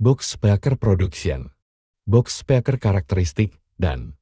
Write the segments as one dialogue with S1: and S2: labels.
S1: box speaker production, box speaker karakteristik, dan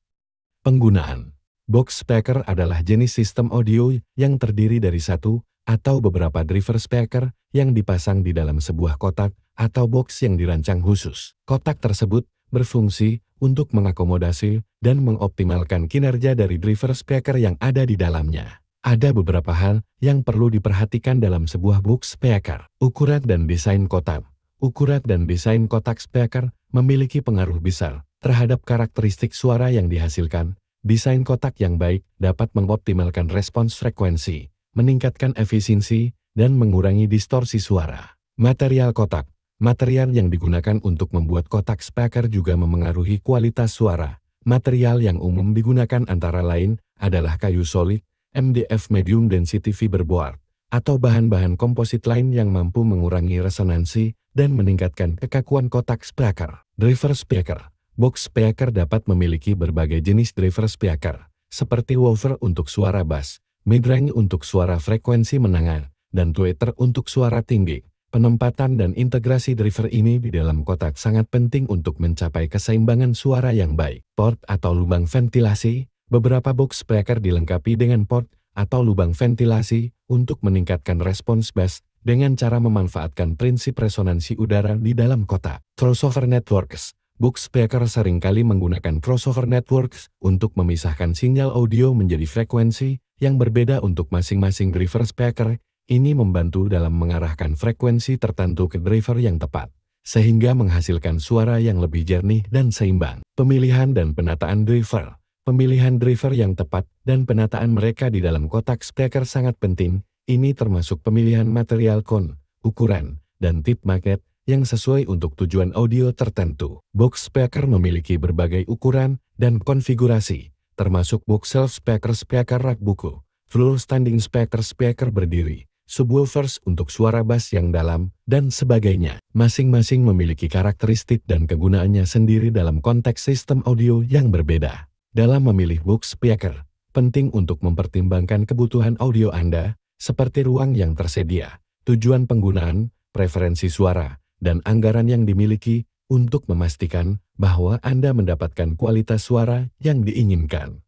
S1: penggunaan. Box speaker adalah jenis sistem audio yang terdiri dari satu atau beberapa driver speaker yang dipasang di dalam sebuah kotak atau box yang dirancang khusus. Kotak tersebut berfungsi untuk mengakomodasi dan mengoptimalkan kinerja dari driver speaker yang ada di dalamnya. Ada beberapa hal yang perlu diperhatikan dalam sebuah box speaker, ukuran dan desain kotak ukuran dan desain kotak speaker memiliki pengaruh besar terhadap karakteristik suara yang dihasilkan. Desain kotak yang baik dapat mengoptimalkan respons frekuensi, meningkatkan efisiensi, dan mengurangi distorsi suara. Material kotak Material yang digunakan untuk membuat kotak speaker juga memengaruhi kualitas suara. Material yang umum digunakan antara lain adalah kayu solid, MDF medium density fiberboard, atau bahan-bahan komposit lain yang mampu mengurangi resonansi dan meningkatkan kekakuan kotak speaker. Driver speaker Box speaker dapat memiliki berbagai jenis driver speaker, seperti woofer untuk suara bass, midrange untuk suara frekuensi menengah, dan tweeter untuk suara tinggi. Penempatan dan integrasi driver ini di dalam kotak sangat penting untuk mencapai keseimbangan suara yang baik. Port atau lubang ventilasi, beberapa box speaker dilengkapi dengan port atau lubang ventilasi untuk meningkatkan respons bass dengan cara memanfaatkan prinsip resonansi udara di dalam kota. Crossover Networks speaker seringkali menggunakan crossover networks untuk memisahkan sinyal audio menjadi frekuensi yang berbeda untuk masing-masing driver speaker. Ini membantu dalam mengarahkan frekuensi tertentu ke driver yang tepat, sehingga menghasilkan suara yang lebih jernih dan seimbang. Pemilihan dan penataan driver Pemilihan driver yang tepat dan penataan mereka di dalam kotak speaker sangat penting, ini termasuk pemilihan material kon, ukuran, dan tip magnet yang sesuai untuk tujuan audio tertentu. Box speaker memiliki berbagai ukuran dan konfigurasi, termasuk box self speaker speaker rak buku, floor standing speaker speaker berdiri, subwoofers untuk suara bass yang dalam, dan sebagainya. Masing-masing memiliki karakteristik dan kegunaannya sendiri dalam konteks sistem audio yang berbeda. Dalam memilih speaker, penting untuk mempertimbangkan kebutuhan audio Anda, seperti ruang yang tersedia, tujuan penggunaan, preferensi suara, dan anggaran yang dimiliki, untuk memastikan bahwa Anda mendapatkan kualitas suara yang diinginkan.